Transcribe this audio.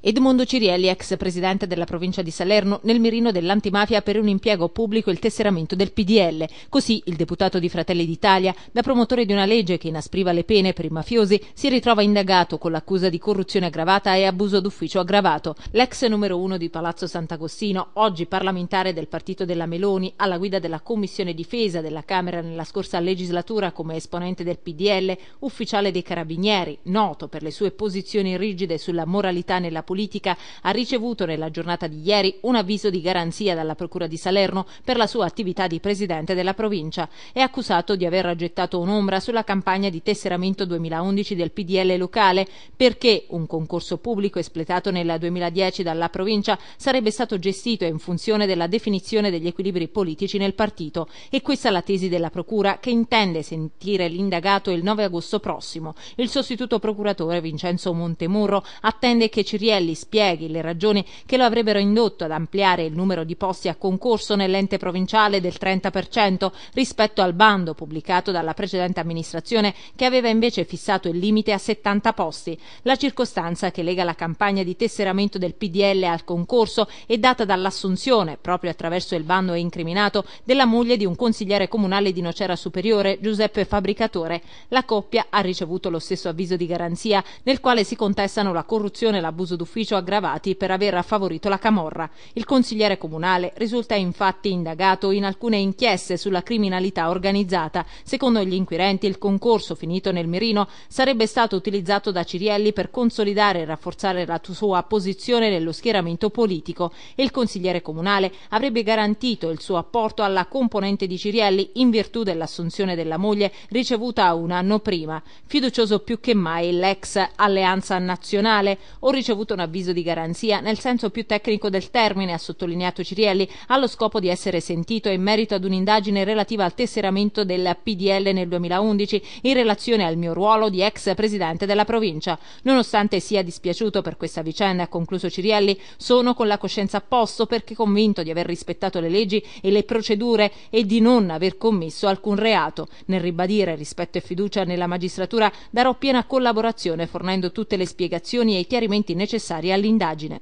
Edmondo Cirielli, ex presidente della provincia di Salerno, nel mirino dell'antimafia per un impiego pubblico e il tesseramento del PDL. Così il deputato di Fratelli d'Italia, da promotore di una legge che inaspriva le pene per i mafiosi, si ritrova indagato con l'accusa di corruzione aggravata e abuso d'ufficio aggravato. L'ex numero uno di Palazzo Sant'Agostino, oggi parlamentare del partito della Meloni, alla guida della Commissione Difesa della Camera nella scorsa legislatura come esponente del PDL, ufficiale dei Carabinieri, noto per le sue posizioni rigide sulla moralità nella politica, ha ricevuto nella giornata di ieri un avviso di garanzia dalla Procura di Salerno per la sua attività di presidente della provincia. È accusato di aver gettato un'ombra sulla campagna di tesseramento 2011 del PDL locale perché un concorso pubblico espletato nel 2010 dalla provincia sarebbe stato gestito in funzione della definizione degli equilibri politici nel partito e questa è la tesi della Procura che intende sentire l'indagato il 9 agosto prossimo. Il sostituto procuratore Vincenzo Montemurro attende che ci riesca Mattielli spieghi le ragioni che lo avrebbero indotto ad ampliare il numero di posti a concorso nell'ente provinciale del 30% rispetto al bando pubblicato dalla precedente amministrazione che aveva invece fissato il limite a 70 posti. La circostanza che lega la campagna di tesseramento del PDL al concorso è data dall'assunzione, proprio attraverso il bando incriminato, della moglie di un consigliere comunale di Nocera Superiore, Giuseppe Fabricatore. La coppia ha ricevuto lo stesso avviso di garanzia nel quale si contestano la corruzione e l'abuso d'ufficio d'ufficio aggravati per aver favorito la camorra. Il consigliere comunale risulta infatti indagato in alcune inchieste sulla criminalità organizzata. Secondo gli inquirenti il concorso finito nel mirino sarebbe stato utilizzato da Cirielli per consolidare e rafforzare la sua posizione nello schieramento politico e il consigliere comunale avrebbe garantito il suo apporto alla componente di Cirielli in virtù dell'assunzione della moglie ricevuta un anno prima. Fiducioso più che mai l'ex alleanza nazionale, ho ricevuto un avviso di garanzia nel senso più tecnico del termine, ha sottolineato Cirielli, allo scopo di essere sentito in merito ad un'indagine relativa al tesseramento del PDL nel 2011 in relazione al mio ruolo di ex presidente della provincia. Nonostante sia dispiaciuto per questa vicenda, ha concluso Cirielli, sono con la coscienza a posto perché convinto di aver rispettato le leggi e le procedure e di non aver commesso alcun reato. Nel ribadire rispetto e fiducia nella magistratura darò piena collaborazione fornendo tutte le spiegazioni e i chiarimenti necessari necessari all'indagine